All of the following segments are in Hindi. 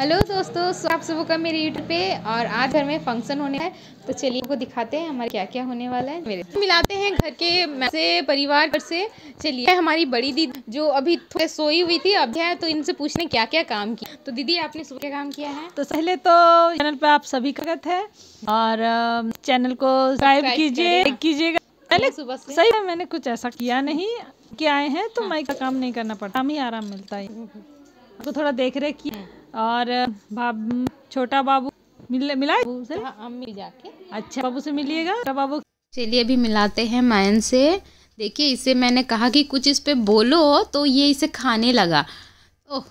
हेलो दोस्तों सो आप का मेरे यूट्यूब पे और आज घर में फंक्शन होने है तो चलिए आपको दिखाते हैं हमारे क्या क्या होने वाला है मेरे मिलाते हैं घर के से परिवार से चलिए हमारी बड़ी दीदी जो अभी थोड़ी सोई हुई थी अब है तो इनसे पूछने क्या क्या काम किया तो दीदी आपने सुबह क्या काम किया है तो पहले तो चैनल पर आप सभी का है और चैनल को सब्सक्राइब कीजिए कीजिएगा हाँ, सुबह सही है मैंने कुछ ऐसा किया नहीं क्या आए हैं तो माइक हाँ। का काम नहीं करना पड़ता हम ही आराम मिलता है तो हम्म, हम्म। थोड़ा देख रेख की और बाब छोटा बाबू मिल मिला से हाँ, हम मिल जाके अच्छा बाबू से मिलिएगा छोटा बाबू चलिए अभी मिलाते हैं मायन से देखिए इसे मैंने कहा कि कुछ इस पे बोलो तो ये इसे खाने लगा ओह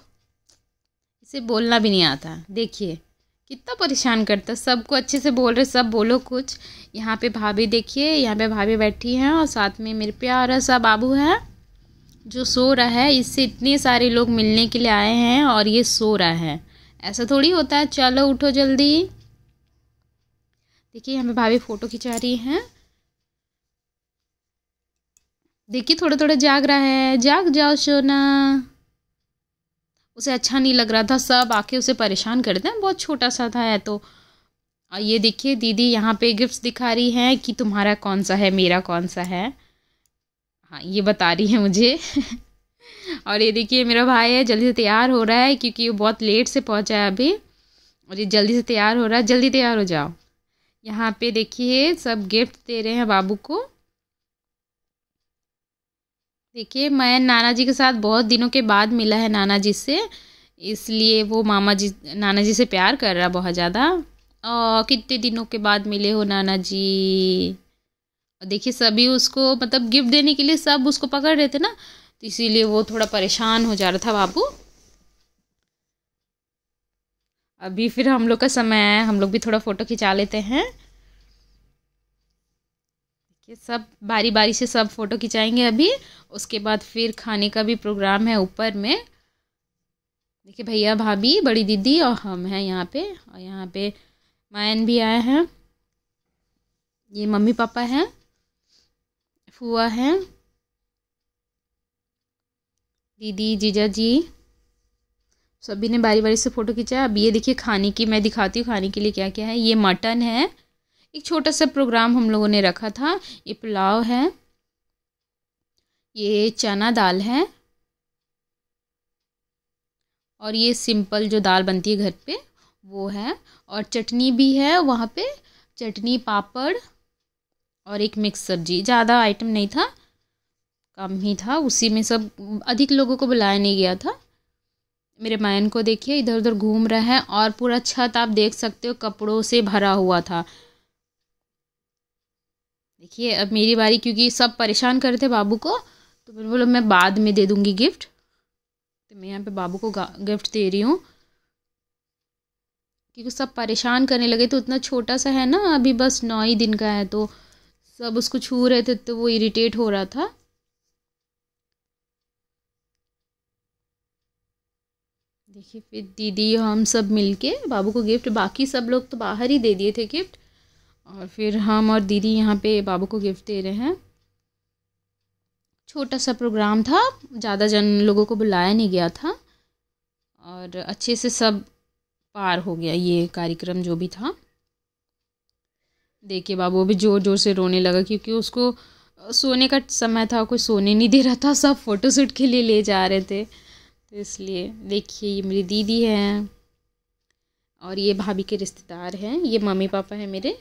इसे बोलना भी नहीं आता देखिए कितना परेशान करता सबको अच्छे से बोल रहे सब बोलो कुछ यहाँ पे भाभी देखिए यहाँ पे भाभी बैठी हैं और साथ में मेरे प्यारा सा बाबू है जो सो रहा है इससे इतने सारे लोग मिलने के लिए आए हैं और ये सो रहा है ऐसा थोड़ी होता है चलो उठो जल्दी देखिए हमें भाभी फ़ोटो खिंचा रही हैं देखिए थोड़ा थोड़ा जाग रहा है जाग जाओ सोना उसे अच्छा नहीं लग रहा था सब आके उसे परेशान करते हैं बहुत छोटा सा था है तो और ये देखिए दीदी यहाँ पे गिफ्ट्स दिखा रही हैं कि तुम्हारा कौन सा है मेरा कौन सा है हाँ ये बता रही है मुझे और ये देखिए मेरा भाई है जल्दी से तैयार हो रहा है क्योंकि वो बहुत लेट से पहुंचा है अभी और ये जल्दी से तैयार हो रहा है जल्दी तैयार हो जाओ यहाँ पे देखिए सब गिफ्ट दे रहे हैं बाबू को देखिए मैं नाना जी के साथ बहुत दिनों के बाद मिला है नाना जी से इसलिए वो मामा जी नाना जी से प्यार कर रहा बहुत ज़्यादा और कितने दिनों के बाद मिले हो नाना जी और देखिए सभी उसको मतलब गिफ्ट देने के लिए सब उसको पकड़ रहे थे ना तो इसीलिए वो थोड़ा परेशान हो जा रहा था बाबू अभी फिर हम लोग का समय है हम लोग भी थोड़ा फ़ोटो खिंचा लेते हैं देखिए सब बारी बारी से सब फ़ोटो खिंचाएंगे अभी उसके बाद फिर खाने का भी प्रोग्राम है ऊपर में देखिए भैया भाभी बड़ी दीदी और हम हैं यहाँ पे और यहाँ पे मायन भी आए हैं ये मम्मी पापा हैं फुआ हैं दीदी जीजा जी सभी ने बारी बारी से फ़ोटो खींचा अब ये देखिए खाने की मैं दिखाती हूँ खाने के लिए क्या क्या है ये मटन है एक छोटा सा प्रोग्राम हम लोगों ने रखा था ये पुलाव है ये चना दाल है और ये सिंपल जो दाल बनती है घर पे वो है और चटनी भी है वहाँ पे चटनी पापड़ और एक मिक्स सब्जी ज़्यादा आइटम नहीं था कम ही था उसी में सब अधिक लोगों को बुलाया नहीं गया था मेरे मैन को देखिए इधर उधर घूम रहा है और पूरा छत आप देख सकते हो कपड़ों से भरा हुआ था देखिए अब मेरी बारी क्योंकि सब परेशान कर रहे थे बाबू को तो मैंने बोला मैं बाद में दे दूँगी गिफ्ट तो मैं यहाँ पे बाबू को गिफ्ट दे रही हूँ क्योंकि सब परेशान करने लगे तो उतना छोटा सा है ना अभी बस नौ ही दिन का है तो सब तो उसको छू रहे थे तो वो इरिटेट हो रहा था देखिए फिर दीदी हम सब मिलके बाबू को गिफ्ट बाकी सब लोग तो बाहर ही दे दिए थे गिफ्ट और फिर हम और दीदी यहाँ पे बाबू को गिफ्ट दे रहे हैं छोटा सा प्रोग्राम था ज़्यादा जन लोगों को बुलाया नहीं गया था और अच्छे से सब पार हो गया ये कार्यक्रम जो भी था देखिए बाबू अभी ज़ोर ज़ोर से रोने लगा क्योंकि उसको सोने का समय था कोई सोने नहीं दे रहा था सब फ़ोटोशूट के लिए ले जा रहे थे तो इसलिए देखिए ये मेरी दीदी है और ये भाभी के रिश्तेदार हैं ये मम्मी पापा हैं मेरे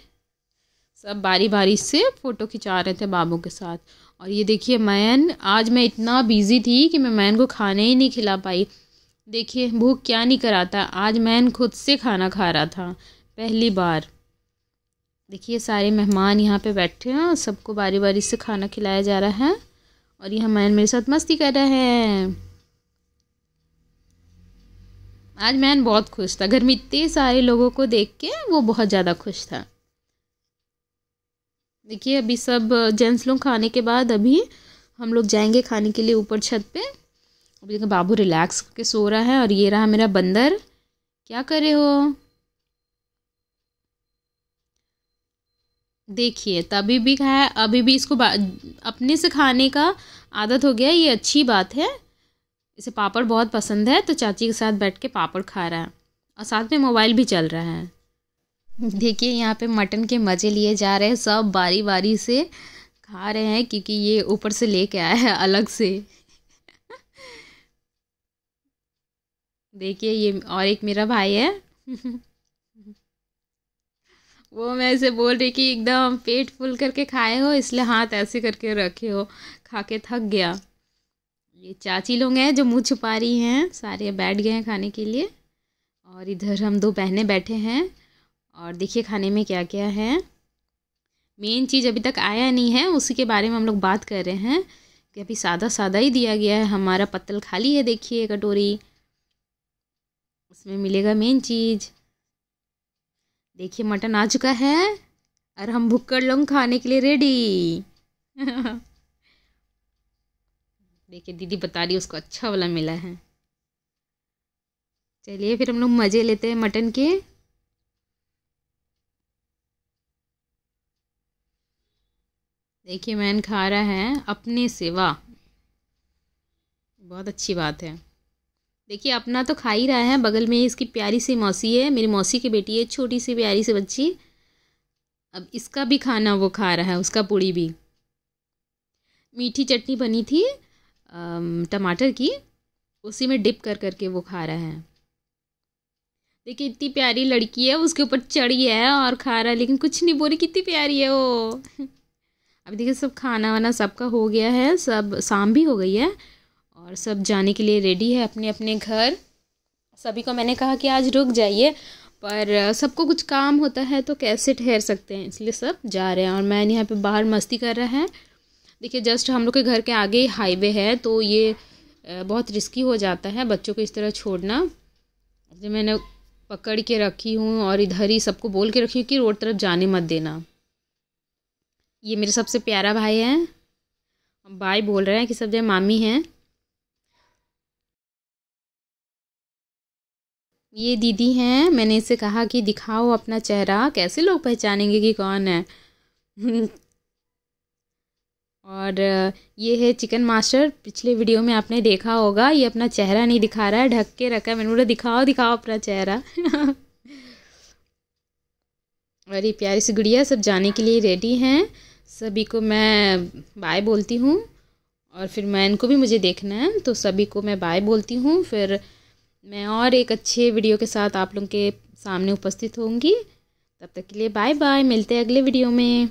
सब बारी बारी से फ़ोटो खिंचा रहे थे बाबू के साथ और ये देखिए मैन आज मैं इतना बिज़ी थी कि मैं मैन को खाने ही नहीं खिला पाई देखिए भूख क्या नहीं कराता आज मैन खुद से खाना खा रहा था पहली बार देखिए सारे मेहमान यहाँ पे बैठे हैं और सबको बारी बारी से खाना खिलाया जा रहा है और यहाँ मैन मेरे साथ मस्ती कर रहे हैं आज मैन बहुत खुश था घर में इतने सारे लोगों को देख के वो बहुत ज़्यादा खुश था देखिए अभी सब जेंट्स लोग खाने के बाद अभी हम लोग जाएंगे खाने के लिए ऊपर छत पे अभी देखो बाबू रिलैक्स करके सो रहा है और ये रहा मेरा बंदर क्या कर रहे हो देखिए तभी भी खाया अभी भी इसको अपने से खाने का आदत हो गया ये अच्छी बात है इसे पापड़ बहुत पसंद है तो चाची के साथ बैठ के पापड़ खा रहा है और साथ में मोबाइल भी चल रहा है देखिए यहाँ पे मटन के मज़े लिए जा रहे हैं सब बारी बारी से खा रहे हैं क्योंकि ये ऊपर से लेके आया है अलग से देखिए ये और एक मेरा भाई है वो मैं ऐसे बोल रही कि एकदम पेट फुल करके खाए हो इसलिए हाथ ऐसे करके रखे हो खा के थक गया ये चाची लोग हैं जो मुँह छुपा रही हैं सारे बैठ गए हैं खाने के लिए और इधर हम दो बहनें बैठे हैं और देखिए खाने में क्या क्या है मेन चीज़ अभी तक आया नहीं है उसी के बारे में हम लोग बात कर रहे हैं कि अभी सादा सादा ही दिया गया है हमारा पत्तल खाली है देखिए कटोरी उसमें मिलेगा मेन चीज़ देखिए मटन आ चुका है और हम भुक्कड़ लोग खाने के लिए रेडी देखिए दीदी बता रही उसको अच्छा वाला मिला है चलिए फिर हम लोग मज़े लेते हैं मटन के देखिए मैन खा रहा है अपने सेवा बहुत अच्छी बात है देखिए अपना तो खा ही रहा है बगल में इसकी प्यारी सी मौसी है मेरी मौसी की बेटी है छोटी सी प्यारी सी बच्ची अब इसका भी खाना वो खा रहा है उसका पूड़ी भी मीठी चटनी बनी थी टमाटर की उसी में डिप कर करके वो खा रहा है देखिए इतनी प्यारी लड़की है उसके ऊपर चढ़ी है और खा रहा है लेकिन कुछ नहीं बोली कितनी प्यारी है वो अब देखिए सब खाना वाना सबका हो गया है सब शाम भी हो गई है और सब जाने के लिए रेडी है अपने अपने घर सभी को मैंने कहा कि आज रुक जाइए पर सबको कुछ काम होता है तो कैसे ठहर सकते हैं इसलिए सब जा रहे हैं और मैंने यहाँ पे बाहर मस्ती कर रहा है देखिए जस्ट हम लोग के घर के आगे हाईवे है तो ये बहुत रिस्की हो जाता है बच्चों को इस तरह छोड़ना इसलिए मैंने पकड़ के रखी हूँ और इधर ही सबको बोल के रखी हूँ कि रोड तरफ जाने मत देना ये मेरे सबसे प्यारा भाई है बाय बोल रहे हैं कि सब जगह मामी हैं ये दीदी हैं मैंने इसे कहा कि दिखाओ अपना चेहरा कैसे लोग पहचानेंगे कि कौन है और ये है चिकन मास्टर पिछले वीडियो में आपने देखा होगा ये अपना चेहरा नहीं दिखा रहा है ढक के रखा है मैंने बोला दिखाओ दिखाओ अपना चेहरा और ये प्यारी सी गुड़िया सब जाने के लिए रेडी हैं सभी को मैं बाय बोलती हूँ और फिर मैं इनको भी मुझे देखना है तो सभी को मैं बाय बोलती हूँ फिर मैं और एक अच्छे वीडियो के साथ आप लोग के सामने उपस्थित होंगी तब तक के लिए बाय बाय मिलते हैं अगले वीडियो में